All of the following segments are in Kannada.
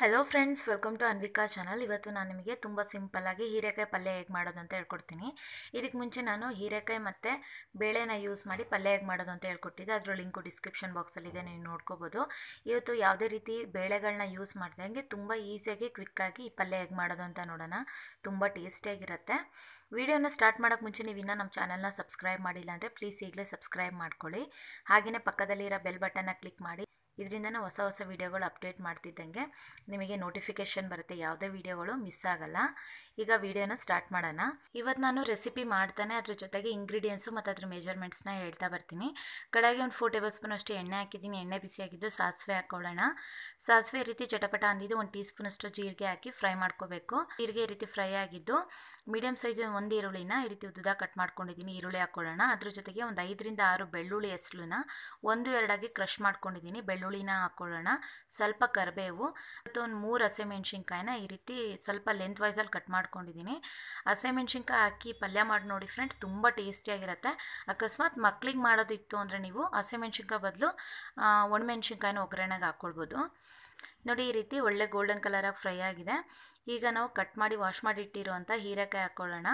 hello friends welcome to Anvika channel ಇವತ್ತು ನಾನು ನಿಮಗೆ ತುಂಬ ಸಿಂಪಲ್ಲಾಗಿ ಹೀರೆಕಾಯಿ ಪಲ್ಯ ಹೇಗೆ ಮಾಡೋದು ಅಂತ ಹೇಳ್ಕೊಡ್ತೀನಿ ಇದಕ್ಕೆ ಮುಂಚೆ ನಾನು ಹೀರೆಕಾಯಿ ಮತ್ತು ಬೇಳೆನ ಯೂಸ್ ಮಾಡಿ ಪಲ್ಯ ಹೇಗೆ ಮಾಡೋದು ಅಂತ ಹೇಳ್ಕೊಟ್ಟಿದ್ದೆ ಅದರ ಲಿಂಕು ಡಿಸ್ಕ್ರಿಪ್ಷನ್ ಬಾಕ್ಸಲ್ಲಿದೆ ನೀವು ನೋಡ್ಕೋಬೋದು ಇವತ್ತು ಯಾವುದೇ ರೀತಿ ಬೇಳೆಗಳನ್ನ ಯೂಸ್ ಮಾಡ್ದಂಗೆ ತುಂಬ ಈಸಿಯಾಗಿ ಕ್ವಿಕ್ಕಾಗಿ ಈ ಪಲ್ಯ ಹೇಗೆ ಮಾಡೋದು ಅಂತ ನೋಡೋಣ ತುಂಬ ಟೇಸ್ಟಿಯಾಗಿರುತ್ತೆ ವಿಡಿಯೋನ ಸ್ಟಾರ್ಟ್ ಮಾಡೋಕ್ಕೆ ಮುಂಚೆ ನೀವು ಇನ್ನೂ ನಮ್ಮ ಚಾನಲ್ನ ಸಬ್ಸ್ಕ್ರೈಬ್ ಮಾಡಿಲ್ಲ ಅಂದರೆ ಪ್ಲೀಸ್ ಈಗಲೇ ಸಬ್ಸ್ಕ್ರೈಬ್ ಮಾಡ್ಕೊಳ್ಳಿ ಹಾಗೆಯೇ ಪಕ್ಕದಲ್ಲಿರೋ ಬೆಲ್ ಬಟನ್ನ ಕ್ಲಿಕ್ ಮಾಡಿ ಇದರಿಂದ ಹೊಸ ಹೊಸ ವೀಡಿಯೋಗಳು ಅಪ್ಡೇಟ್ ಮಾಡ್ತಿದ್ದಂಗೆ ನಿಮಗೆ ನೋಟಿಫಿಕೇಶನ್ ಬರುತ್ತೆ ಯಾವುದೇ ವೀಡಿಯೋಗಳು ಮಿಸ್ ಆಗಲ್ಲ ಈಗ ವೀಡಿಯೋನ ಸ್ಟಾರ್ಟ್ ಮಾಡೋಣ ಇವತ್ತು ನಾನು ರೆಸಿಪಿ ಮಾಡ್ತಾನೆ ಅದ್ರ ಜೊತೆಗೆ ಇಂಗ್ರೀಡಿಯೆಂಟ್ಸು ಮತ್ತು ಅದ್ರ ಮೆಜರ್ಮೆಂಟ್ಸ್ನ ಹೇಳ್ತಾ ಬರ್ತೀನಿ ಕಡೆಗೆ ಒಂದು ಫೋರ್ ಟೇಬಲ್ ಸ್ಪೂನ್ ಅಷ್ಟು ಎಣ್ಣೆ ಹಾಕಿದ್ದೀನಿ ಎಣ್ಣೆ ಬಿಸಿಯಾಗಿದ್ದು ಸಾಸಿವೆ ಹಾಕೊಳ್ಳೋಣ ಸಾಸಿವೆ ಈ ರೀತಿ ಚಟಪಟ ಅಂದಿದ್ದು ಒಂದು ಟೀ ಸ್ಪೂನ್ ಅಷ್ಟು ಜೀರಿಗೆ ಹಾಕಿ ಫ್ರೈ ಮಾಡ್ಕೋಬೇಕು ಜೀರಿಗೆ ಈ ರೀತಿ ಫ್ರೈ ಆಗಿದ್ದು ಮೀಡಿಯಂ ಸೈಜ್ ಒಂದು ಈರುಳ್ಳಿನ ಈ ರೀತಿ ಉದ್ದ ಕಟ್ ಮಾಡ್ಕೊಂಡಿದ್ದೀನಿ ಈರುಳ್ಳಿ ಹಾಕೊಳ್ಳೋಣ ಅದ್ರ ಜೊತೆಗೆ ಒಂದು ಐದರಿಂದ ಆರು ಬೆಳ್ಳುಳ್ಳಿ ಹೆಸಲನ್ನ ಒಂದು ಎರಡಾಗಿ ಕ್ರಶ್ ಮಾಡ್ಕೊಂಡಿದ್ದೀನಿ ಬೆಳ್ಳುಳ್ಳಿ ಬೆಳ್ಳುಳ್ಳಿನ ಹಾಕ್ಕೊಳ್ಳೋಣ ಸ್ವಲ್ಪ ಕರಿಬೇವು ಮತ್ತು ಒಂದು ಮೂರು ಹಸಿಮೆಣ್ಸಿನ್ಕಾಯಿನ ಈ ರೀತಿ ಸ್ವಲ್ಪ ಲೆಂತ್ ವೈಸಲ್ಲಿ ಕಟ್ ಮಾಡ್ಕೊಂಡಿದ್ದೀನಿ ಹಸಿಮೆಣ್ಸಿನ್ಕಾಯಿ ಹಾಕಿ ಪಲ್ಯ ಮಾಡಿ ನೋಡಿ ಫ್ರೆಂಡ್ಸ್ ತುಂಬ ಟೇಸ್ಟಿಯಾಗಿರುತ್ತೆ ಅಕಸ್ಮಾತ್ ಮಕ್ಳಿಗೆ ಮಾಡೋದಿತ್ತು ಅಂದರೆ ನೀವು ಹಸಿಮೆಣ್ಸಿನ್ಕಾಯಿ ಬದಲು ಒಣಮೆಣ್ಸಿನ್ಕಾಯಿನ ಒಗ್ಗರಣೆಗೆ ಹಾಕ್ಕೊಳ್ಬೋದು ನೋಡಿ ಈ ರೀತಿ ಒಳ್ಳೆ ಗೋಲ್ಡನ್ ಕಲರಾಗಿ ಫ್ರೈ ಆಗಿದೆ ಈಗ ನಾವು ಕಟ್ ಮಾಡಿ ವಾಶ್ ಮಾಡಿ ಇಟ್ಟಿರುವಂಥ ಹೀರೆಕಾಯಿ ಹಾಕೊಳ್ಳೋಣ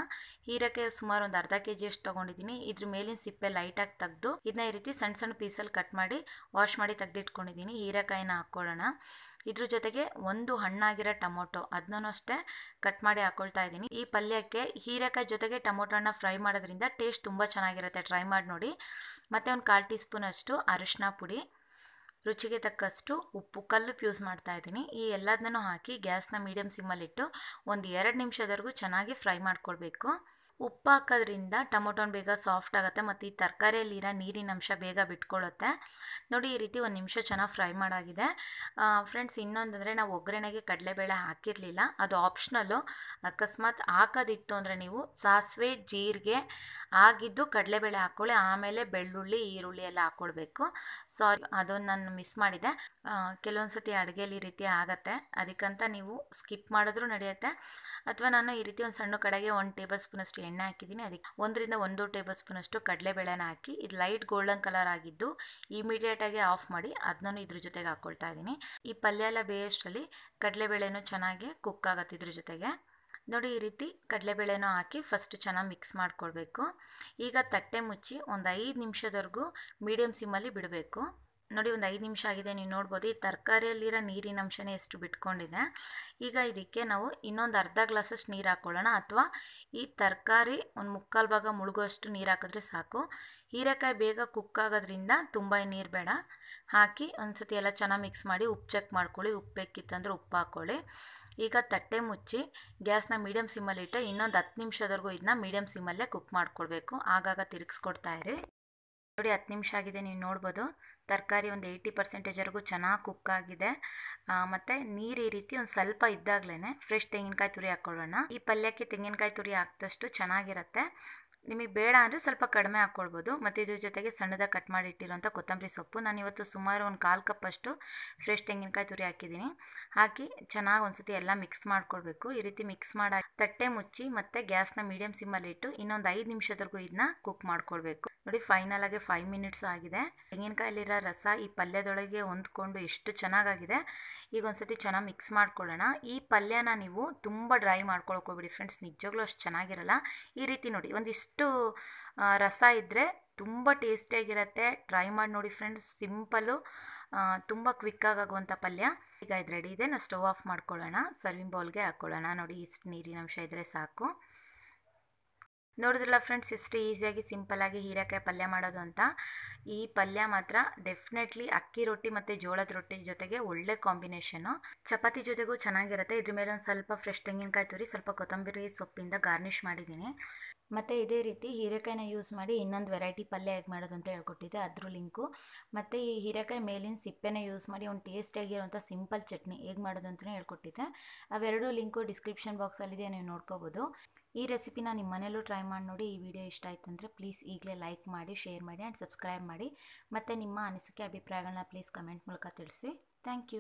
ಹೀರೆಕಾಯಿ ಸುಮಾರು ಒಂದು ಅರ್ಧ ಕೆ ಜಿ ಅಷ್ಟು ತೊಗೊಂಡಿದ್ದೀನಿ ಇದ್ರ ಮೇಲಿನ ಸಿಪ್ಪೆ ಲೈಟಾಗಿ ತೆಗೆದು ಇದನ್ನ ಈ ರೀತಿ ಸಣ್ಣ ಸಣ್ಣ ಪೀಸಲ್ಲಿ ಕಟ್ ಮಾಡಿ ವಾಶ್ ಮಾಡಿ ತೆಗೆದಿಟ್ಕೊಂಡಿದ್ದೀನಿ ಹೀರೆಕಾಯಿನ ಹಾಕ್ಕೊಳ್ಳೋಣ ಇದ್ರ ಜೊತೆಗೆ ಒಂದು ಹಣ್ಣಾಗಿರೋ ಟೊಮೊಟೊ ಅದನ್ನೂ ಅಷ್ಟೇ ಕಟ್ ಮಾಡಿ ಹಾಕ್ಕೊಳ್ತಾ ಇದ್ದೀನಿ ಈ ಪಲ್ಯಕ್ಕೆ ಹೀರೆಕಾಯಿ ಜೊತೆಗೆ ಟೊಮೊಟೊನ ಫ್ರೈ ಮಾಡೋದ್ರಿಂದ ಟೇಸ್ಟ್ ತುಂಬ ಚೆನ್ನಾಗಿರುತ್ತೆ ಟ್ರೈ ಮಾಡಿ ನೋಡಿ ಮತ್ತು ಒಂದು ಕಾಲು ಟೀ ಸ್ಪೂನ್ ಅಷ್ಟು ಅರಿಶಿನ ಪುಡಿ ರುಚಿಗೆ ತಕ್ಕಷ್ಟು ಉಪ್ಪು ಕಲ್ಲುಪ್ಪು ಯೂಸ್ ಮಾಡ್ತಾ ಇದ್ದೀನಿ ಈ ಎಲ್ಲದನ್ನೂ ಹಾಕಿ ಗ್ಯಾಸ್ನ ಮೀಡಿಯಮ್ ಸಿಮ್ಮಲ್ಲಿಟ್ಟು ಒಂದು ಎರಡು ನಿಮಿಷದವರೆಗೂ ಚೆನ್ನಾಗಿ ಫ್ರೈ ಮಾಡ್ಕೊಳ್ಬೇಕು ಉಪ್ಪು ಹಾಕೋದ್ರಿಂದ ಟೊಮೊಟೊನ ಬೇಗ ಸಾಫ್ಟ್ ಆಗುತ್ತೆ ಮತ್ತು ಈ ತರಕಾರಿಯಲ್ಲಿರೋ ನೀರಿನ ಅಂಶ ಬೇಗ ಬಿಟ್ಕೊಳ್ಳುತ್ತೆ ನೋಡಿ ಈ ರೀತಿ ಒಂದು ನಿಮಿಷ ಚೆನ್ನಾಗಿ ಫ್ರೈ ಮಾಡಾಗಿದೆ ಫ್ರೆಂಡ್ಸ್ ಇನ್ನೊಂದಂದರೆ ನಾವು ಒಗ್ಗರಣೆಗೆ ಕಡಲೆಬೇಳೆ ಹಾಕಿರಲಿಲ್ಲ ಅದು ಆಪ್ಷನಲ್ಲು ಅಕಸ್ಮಾತ್ ಹಾಕೋದಿತ್ತು ಅಂದರೆ ನೀವು ಸಾಸಿವೆ ಜೀರಿಗೆ ಆಗಿದ್ದು ಕಡಲೆಬೇಳೆ ಹಾಕ್ಕೊಳ್ಳಿ ಆಮೇಲೆ ಬೆಳ್ಳುಳ್ಳಿ ಈರುಳ್ಳಿ ಎಲ್ಲ ಹಾಕ್ಕೊಳ್ಬೇಕು ಸಾರಿ ಅದೊಂದು ನಾನು ಮಿಸ್ ಮಾಡಿದೆ ಕೆಲವೊಂದು ಸತಿ ಅಡುಗೆಯಲ್ಲಿ ಈ ರೀತಿ ಆಗುತ್ತೆ ಅದಕ್ಕಂತ ನೀವು ಸ್ಕಿಪ್ ಮಾಡಿದ್ರೂ ನಡೆಯುತ್ತೆ ಅಥವಾ ನಾನು ಈ ರೀತಿ ಒಂದು ಸಣ್ಣ ಕಡೆಗೆ ಒಂದು ಟೇಬಲ್ ಸ್ಪೂನಷ್ಟು ಎಣ್ಣೆ ಹಾಕಿದ್ದೀನಿ ಅದಕ್ಕೆ ಒಂದರಿಂದ ಒಂದು ಟೇಬಲ್ ಸ್ಪೂನ್ ಅಷ್ಟು ಕಡಲೆಬೇಳೆನ ಹಾಕಿ ಇದು ಲೈಟ್ ಗೋಲ್ಡನ್ ಕಲರ್ ಆಗಿದ್ದು ಇಮಿಡಿಯೇಟಾಗಿ ಆಫ್ ಮಾಡಿ ಅದನ್ನೂ ಇದ್ರ ಜೊತೆಗೆ ಹಾಕ್ಕೊಳ್ತಾ ಇದ್ದೀನಿ ಈ ಪಲ್ಯ ಎಲ್ಲ ಬೇಯಷ್ಟರಲ್ಲಿ ಕಡಲೆಬೇಳೆನೂ ಚೆನ್ನಾಗಿ ಕುಕ್ ಆಗುತ್ತೆ ಇದ್ರ ಜೊತೆಗೆ ನೋಡಿ ಈ ರೀತಿ ಕಡಲೆಬೇಳೆನೂ ಹಾಕಿ ಫಸ್ಟ್ ಚೆನ್ನಾಗಿ ಮಿಕ್ಸ್ ಮಾಡ್ಕೊಳ್ಬೇಕು ಈಗ ತಟ್ಟೆ ಮುಚ್ಚಿ ಒಂದು ಐದು ನಿಮಿಷದವರೆಗೂ ಮೀಡಿಯಮ್ ಸಿಮ್ಮಲ್ಲಿ ಬಿಡಬೇಕು ನೋಡಿ ಒಂದು ಐದು ನಿಮಿಷ ಆಗಿದೆ ನೀವು ನೋಡ್ಬೋದು ಈ ತರಕಾರಿಯಲ್ಲಿರೋ ನೀರಿನ ಅಂಶನೇ ಎಷ್ಟು ಬಿಟ್ಕೊಂಡಿದೆ ಈಗ ಇದಕ್ಕೆ ನಾವು ಇನ್ನೊಂದು ಅರ್ಧ ಗ್ಲಾಸಷ್ಟು ನೀರು ಹಾಕ್ಕೊಳ್ಳೋಣ ಅಥವಾ ಈ ತರಕಾರಿ ಒಂದು ಮುಕ್ಕಾಲು ಭಾಗ ಮುಳುಗುವಷ್ಟು ನೀರು ಹಾಕಿದ್ರೆ ಸಾಕು ಹೀರೆಕಾಯಿ ಬೇಗ ಕುಕ್ ಆಗೋದ್ರಿಂದ ತುಂಬ ನೀರು ಬೇಡ ಹಾಕಿ ಒಂದು ಸತಿ ಎಲ್ಲ ಚೆನ್ನಾಗಿ ಮಿಕ್ಸ್ ಮಾಡಿ ಉಪ್ಪು ಚೆಕ್ ಮಾಡ್ಕೊಳ್ಳಿ ಉಪ್ಪು ಬೇಕಿತ್ತಂದ್ರೆ ಉಪ್ಪು ಹಾಕ್ಕೊಳ್ಳಿ ಈಗ ತಟ್ಟೆ ಮುಚ್ಚಿ ಗ್ಯಾಸ್ನ ಮೀಡಿಯಮ್ ಸಿಮ್ಮಲ್ಲಿಟ್ಟು ಇನ್ನೊಂದು ಹತ್ತು ನಿಮಿಷದವರೆಗೂ ಇದನ್ನ ಮೀಡಿಯಮ್ ಸಿಮ್ಮಲ್ಲೇ ಕುಕ್ ಮಾಡ್ಕೊಳ್ಬೇಕು ಆಗಾಗ ತಿರುಗಿಸ್ಕೊಡ್ತಾ ಇರಿ ನೋಡಿ ಹತ್ತು ನಿಮಿಷ ಆಗಿದೆ ನೀವು ನೋಡ್ಬೋದು ತರಕಾರಿ ಒಂದು ಏಯ್ಟಿ ಪರ್ಸೆಂಟೇಜ್ವರೆಗೂ ಚೆನ್ನಾಗಿ ಕುಕ್ ಆಗಿದೆ ಮತ್ತು ನೀರು ಈ ರೀತಿ ಒಂದು ಸ್ವಲ್ಪ ಇದ್ದಾಗಲೇ ಫ್ರೆಶ್ ತೆಂಗಿನಕಾಯಿ ತುರಿ ಹಾಕ್ಕೊಳ್ಳೋಣ ಈ ಪಲ್ಯಕ್ಕೆ ತೆಂಗಿನಕಾಯಿ ತುರಿ ಹಾಕಿದಷ್ಟು ಚೆನ್ನಾಗಿರುತ್ತೆ ನಿಮಗೆ ಬೇಡ ಅಂದರೆ ಸ್ವಲ್ಪ ಕಡಿಮೆ ಹಾಕ್ಕೊಳ್ಬೋದು ಮತ್ತು ಇದ್ರ ಜೊತೆಗೆ ಸಣ್ಣದಾಗಿ ಕಟ್ ಮಾಡಿ ಕೊತ್ತಂಬರಿ ಸೊಪ್ಪು ನಾನು ಇವತ್ತು ಸುಮಾರು ಒಂದು ಕಾಲು ಕಪ್ಪಷ್ಟು ಫ್ರೆಶ್ ತೆಂಗಿನಕಾಯಿ ತುರಿ ಹಾಕಿದ್ದೀನಿ ಹಾಕಿ ಚೆನ್ನಾಗಿ ಸತಿ ಎಲ್ಲ ಮಿಕ್ಸ್ ಮಾಡ್ಕೊಳ್ಬೇಕು ಈ ರೀತಿ ಮಿಕ್ಸ್ ಮಾಡಿ ತಟ್ಟೆ ಮುಚ್ಚಿ ಮತ್ತು ಗ್ಯಾಸ್ನ ಮೀಡಿಯಮ್ ಸಿಮ್ಮಲ್ಲಿ ಇಟ್ಟು ಇನ್ನೊಂದು ಐದು ನಿಮಿಷದವರೆಗೂ ಇದನ್ನ ಕುಕ್ ಮಾಡ್ಕೊಳ್ಬೇಕು ನೋಡಿ ಫೈನಲ್ ಆಗಿ ಫೈವ್ ಮಿನಿಟ್ಸ್ ಆಗಿದೆ ತೆಂಗಿನಕಾಯಲ್ಲಿರೋ ರಸ ಈ ಪಲ್ಯದೊಳಗೆ ಹೊಂದ್ಕೊಂಡು ಎಷ್ಟು ಚೆನ್ನಾಗಾಗಿದೆ ಈಗ ಒಂದ್ಸತಿ ಚೆನ್ನಾಗಿ ಮಿಕ್ಸ್ ಮಾಡ್ಕೊಳ್ಳೋಣ ಈ ಪಲ್ಯನ ನೀವು ತುಂಬ ಡ್ರೈ ಮಾಡ್ಕೊಳಕ್ಕೆ ಫ್ರೆಂಡ್ಸ್ ನಿಜವಾಗ್ಲೂ ಅಷ್ಟು ಚೆನ್ನಾಗಿರಲ್ಲ ಈ ರೀತಿ ನೋಡಿ ಒಂದಿಷ್ಟು ಅಷ್ಟು ರಸ ಇದ್ದರೆ ತುಂಬ ಟೇಸ್ಟಿಯಾಗಿರುತ್ತೆ ಟ್ರೈ ಮಾಡಿ ನೋಡಿ ಫ್ರೆಂಡ್ಸ್ ಸಿಂಪಲ್ಲು ತುಂಬ ಕ್ವಿಕ್ಕಾಗಿ ಆಗುವಂಥ ಪಲ್ಯ ಈಗ ಇದು ರೆಡಿ ಇದೆ ನಾವು ಸ್ಟವ್ ಆಫ್ ಮಾಡ್ಕೊಳ್ಳೋಣ ಸರ್ವಿಂಗ್ ಬೌಲ್ಗೆ ಹಾಕ್ಕೊಳ್ಳೋಣ ನೋಡಿ ಇಷ್ಟು ನೀರಿನ ಅಂಶ ಇದ್ದರೆ ಸಾಕು ನೋಡಿದ್ರಲ್ಲ ಫ್ರೆಂಡ್ಸ್ ಎಷ್ಟು ಈಸಿಯಾಗಿ ಸಿಂಪಲ್ಲಾಗಿ ಹೀರೆಕಾಯಿ ಪಲ್ಯ ಮಾಡೋದು ಅಂತ ಈ ಪಲ್ಯ ಮಾತ್ರ ಡೆಫಿನೆಟ್ಲಿ ಅಕ್ಕಿ ರೊಟ್ಟಿ ಮತ್ತು ಜೋಳದ ರೊಟ್ಟಿ ಜೊತೆಗೆ ಒಳ್ಳೆ ಕಾಂಬಿನೇಷನು ಚಪಾತಿ ಜೊತೆಗೂ ಚೆನ್ನಾಗಿರುತ್ತೆ ಇದ್ರ ಮೇಲೆ ಒಂದು ಸ್ವಲ್ಪ ಫ್ರೆಶ್ ತೆಂಗಿನಕಾಯಿ ತುರಿ ಸ್ವಲ್ಪ ಕೊತ್ತಂಬರಿ ಸೊಪ್ಪಿಂದ ಗಾರ್ನಿಷ್ ಮಾಡಿದ್ದೀನಿ ಮತ್ತು ಇದೇ ರೀತಿ ಹೀರೆಕಾಯಿನ ಯೂಸ್ ಮಾಡಿ ಇನ್ನೊಂದು ವೆರೈಟಿ ಪಲ್ಯ ಹೇಗೆ ಮಾಡೋದು ಅಂತ ಹೇಳ್ಕೊಟ್ಟಿದ್ದೆ ಅದ್ರ ಲಿಂಕು ಮತ್ತು ಈ ಹೀರೆಕಾಯಿ ಮೇಲಿನ ಸಿಪ್ಪೆನ ಯೂಸ್ ಮಾಡಿ ಒಂದು ಟೇಸ್ಟಿಯಾಗಿರುವಂಥ ಸಿಂಪಲ್ ಚಟ್ನಿ ಹೇಗೆ ಮಾಡೋದು ಅಂತಲೇ ಹೇಳ್ಕೊಟ್ಟಿದ್ದೆ ಅವೆರಡೂ ಲಿಂಕು ಡಿಸ್ಕ್ರಿಪ್ಷನ್ ಬಾಕ್ಸಲ್ಲಿದೆ ನೀವು ನೋಡ್ಕೋಬೋದು ಈ ರೆಸಿಪಿನ ನಿಮ್ಮ ಮನೇಲೂ ಟ್ರೈ ಮಾಡಿ ನೋಡಿ ಈ ವಿಡಿಯೋ ಇಷ್ಟ ಆಯಿತು ಅಂದರೆ ಪ್ಲೀಸ್ ಈಗಲೇ ಲೈಕ್ ಮಾಡಿ ಶೇರ್ ಮಾಡಿ ಆ್ಯಂಡ್ ಸಬ್ಸ್ಕ್ರೈಬ್ ಮಾಡಿ ಮತ್ತು ನಿಮ್ಮ ಅನಿಸಿಕೆ ಅಭಿಪ್ರಾಯಗಳನ್ನ ಪ್ಲೀಸ್ ಕಮೆಂಟ್ ಮೂಲಕ ತಿಳಿಸಿ ಥ್ಯಾಂಕ್ ಯು